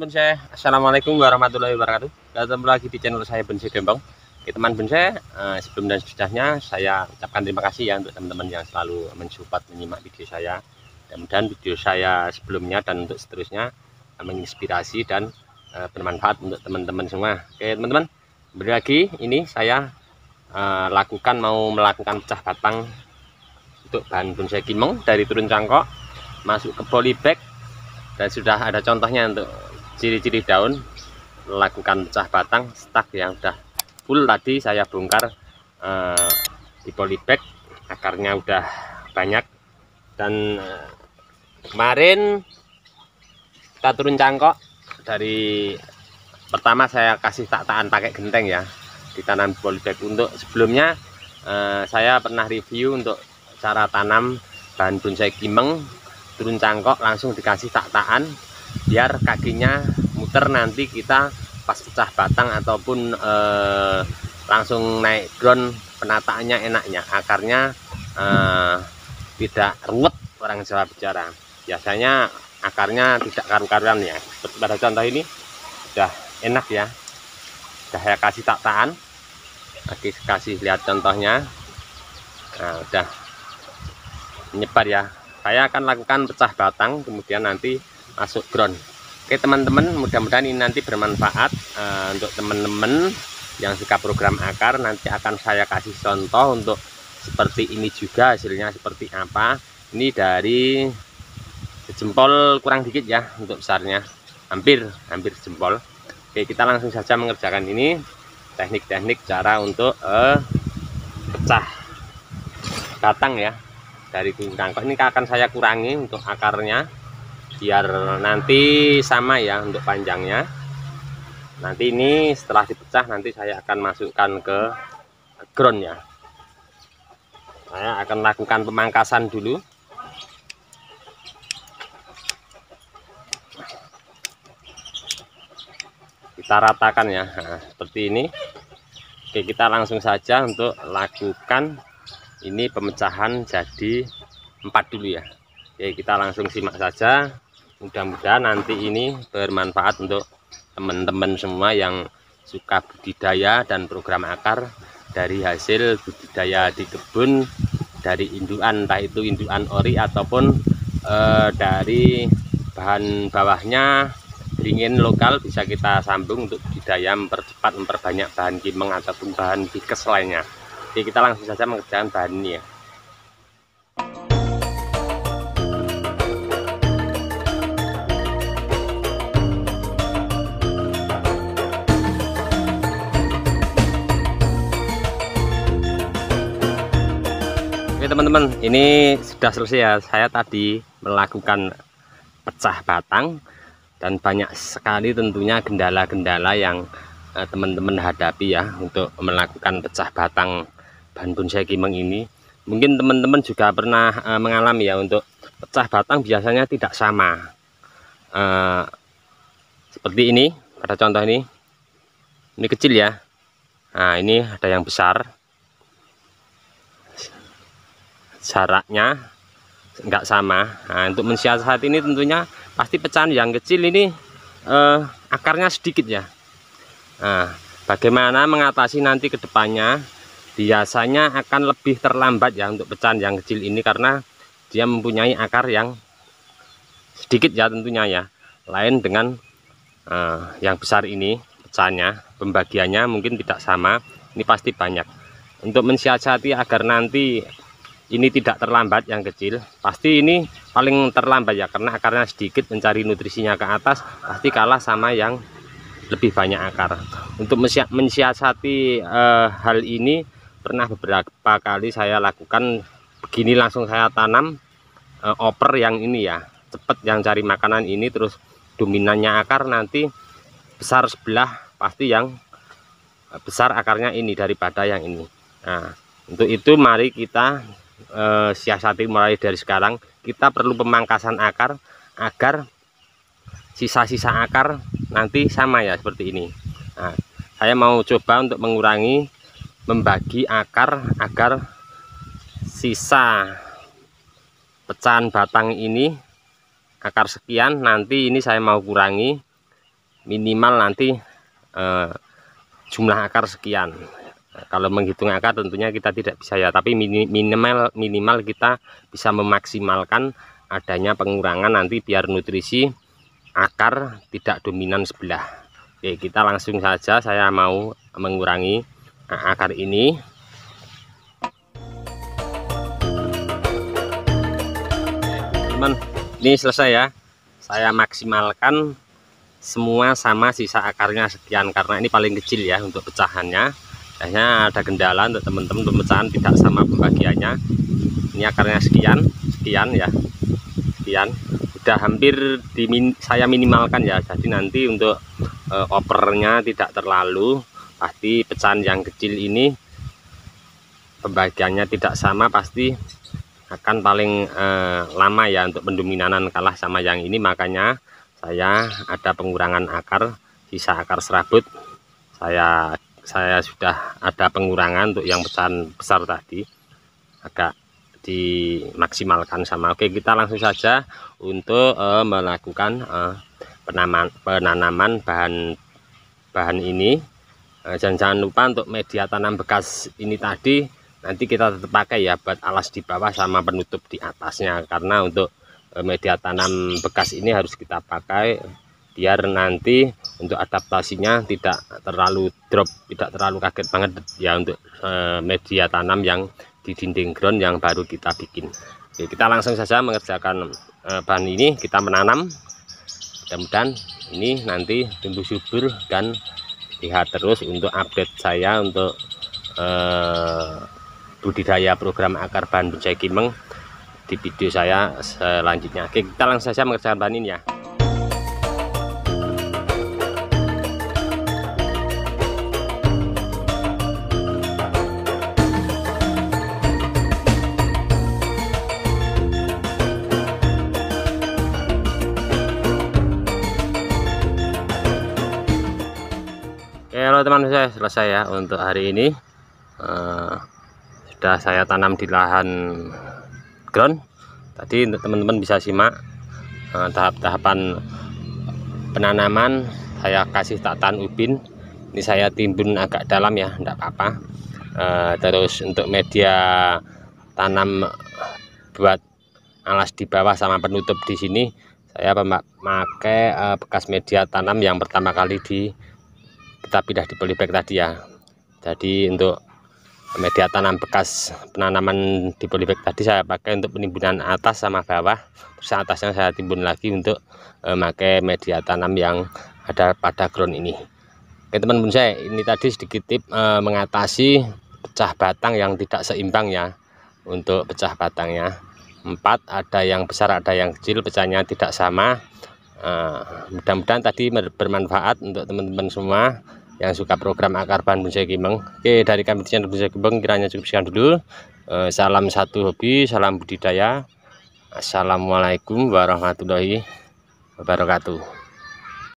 Bonsai Assalamualaikum warahmatullahi wabarakatuh datang lagi di channel saya bonsai Gembong Oke teman bonsai eh, sebelum dan sesudahnya saya ucapkan terima kasih ya untuk teman-teman yang selalu mensupport menyimak video saya mudah video saya sebelumnya dan untuk seterusnya eh, menginspirasi dan eh, bermanfaat untuk teman-teman semua Oke teman-teman, kembali lagi ini saya lakukan mau melakukan pecah batang untuk bahan bonsai kimeng dari turun cangkok masuk ke polybag dan sudah ada contohnya untuk ciri-ciri daun lakukan pecah batang stak yang sudah full tadi saya bongkar eh, di polybag akarnya udah banyak dan eh, kemarin kita turun cangkok dari pertama saya kasih tak pakai genteng ya ditanam polybag untuk sebelumnya eh, saya pernah review untuk cara tanam bahan bonsai kimeng turun cangkok langsung dikasih tak biar kakinya muter nanti kita pas pecah batang ataupun eh, langsung naik drone penataannya enaknya akarnya eh, tidak ruwet orang Jawa bicara biasanya akarnya tidak karu-karuan ya seperti pada contoh ini sudah enak ya sudah saya kasih tataan lagi kasih lihat contohnya nah udah menyebar ya saya akan lakukan pecah batang kemudian nanti masuk ground oke teman-teman mudah-mudahan ini nanti bermanfaat uh, untuk teman-teman yang suka program akar nanti akan saya kasih contoh untuk seperti ini juga hasilnya seperti apa ini dari jempol kurang dikit ya untuk besarnya hampir hampir jempol oke kita langsung saja mengerjakan ini teknik-teknik cara untuk uh, pecah batang ya dari kuning kangkok ini akan saya kurangi untuk akarnya biar nanti sama ya untuk panjangnya nanti ini setelah dipecah nanti saya akan masukkan ke ground ya saya akan lakukan pemangkasan dulu kita ratakan ya nah, seperti ini Oke kita langsung saja untuk lakukan ini pemecahan jadi empat dulu ya Oke kita langsung simak saja mudah-mudahan nanti ini bermanfaat untuk teman-teman semua yang suka budidaya dan program akar dari hasil budidaya di kebun dari induan entah itu induan ori ataupun eh, dari bahan bawahnya ringin lokal bisa kita sambung untuk budidaya mempercepat memperbanyak bahan kimeng ataupun bahan bikes lainnya jadi kita langsung saja mengerjakan bahan ini ya teman-teman ini sudah selesai ya saya tadi melakukan pecah batang dan banyak sekali tentunya kendala-kendala yang eh, teman-teman eh, hadapi ya untuk melakukan pecah batang bahan bonsai kimeng ini mungkin teman-teman juga pernah eh, mengalami ya untuk pecah batang biasanya tidak sama eh, seperti ini pada contoh ini ini kecil ya nah ini ada yang besar jaraknya nggak sama nah, untuk mensiasati ini tentunya pasti pecahan yang kecil ini eh, akarnya sedikit ya nah, bagaimana mengatasi nanti kedepannya biasanya akan lebih terlambat ya untuk pecahan yang kecil ini karena dia mempunyai akar yang sedikit ya tentunya ya lain dengan eh, yang besar ini pecahannya pembagiannya mungkin tidak sama ini pasti banyak untuk mensiasati agar nanti ini tidak terlambat yang kecil pasti ini paling terlambat ya karena akarnya sedikit mencari nutrisinya ke atas pasti kalah sama yang lebih banyak akar untuk mensiasati uh, hal ini pernah beberapa kali saya lakukan begini langsung saya tanam uh, oper yang ini ya cepat yang cari makanan ini terus dominannya akar nanti besar sebelah pasti yang besar akarnya ini daripada yang ini nah untuk itu mari kita e, siasati mulai dari sekarang kita perlu pemangkasan akar agar sisa-sisa akar nanti sama ya seperti ini nah, saya mau coba untuk mengurangi membagi akar agar sisa pecahan batang ini akar sekian nanti ini saya mau kurangi minimal nanti e, jumlah akar sekian kalau menghitung angka tentunya kita tidak bisa ya tapi minimal minimal kita bisa memaksimalkan adanya pengurangan nanti biar nutrisi akar tidak dominan sebelah Oke kita langsung saja saya mau mengurangi eh, akar ini teman ini selesai ya saya maksimalkan semua sama sisa akarnya sekian karena ini paling kecil ya untuk pecahannya akhirnya ada kendala untuk teman-teman pemecahan tidak sama pembagiannya ini akarnya sekian sekian ya sekian udah hampir di min saya minimalkan ya jadi nanti untuk e, opernya tidak terlalu pasti pecahan yang kecil ini pembagiannya tidak sama pasti akan paling e, lama ya untuk pendominanan kalah sama yang ini makanya saya ada pengurangan akar sisa akar serabut saya saya sudah ada pengurangan untuk yang pesan besar tadi agak dimaksimalkan sama oke kita langsung saja untuk uh, melakukan uh, penaman, penanaman bahan bahan ini uh, eh, jangan, jangan lupa untuk media tanam bekas ini tadi nanti kita tetap pakai ya buat alas di bawah sama penutup di atasnya karena untuk media tanam bekas ini harus kita pakai biar nanti untuk adaptasinya tidak terlalu drop tidak terlalu kaget banget ya untuk eh, media tanam yang di dinding ground yang baru kita bikin Oke, kita langsung saja mengerjakan eh, bahan ini kita menanam mudah-mudahan ini nanti tumbuh subur dan lihat terus untuk update saya untuk eh, budidaya program akar bahan bonsai kimeng di video saya selanjutnya. Oke, kita langsung saja mengerjakan bahan ini ya. saya selesai ya untuk hari ini uh, sudah saya tanam di lahan ground tadi untuk teman-teman bisa simak uh, tahap-tahapan penanaman saya kasih tatan ubin ini saya timbun agak dalam ya enggak apa-apa uh, terus untuk media tanam buat alas di bawah sama penutup di sini saya memakai bekas media tanam yang pertama kali di kita pindah di polybag tadi ya jadi untuk media tanam bekas penanaman di polybag tadi saya pakai untuk penimbunan atas sama bawah terus atasnya saya timbun lagi untuk eh, memakai media tanam yang ada pada ground ini oke teman-teman saya ini tadi sedikit tip e, mengatasi pecah batang yang tidak seimbang ya untuk pecah batangnya empat ada yang besar ada yang kecil pecahnya tidak sama Uh, mudah-mudahan tadi bermanfaat untuk teman-teman semua yang suka program akar bahan bonsai kimeng. Oke, dari kami di channel bonsai gimbang kiranya cukup sekian dulu. Eh, salam satu hobi, salam budidaya. Assalamualaikum warahmatullahi wabarakatuh.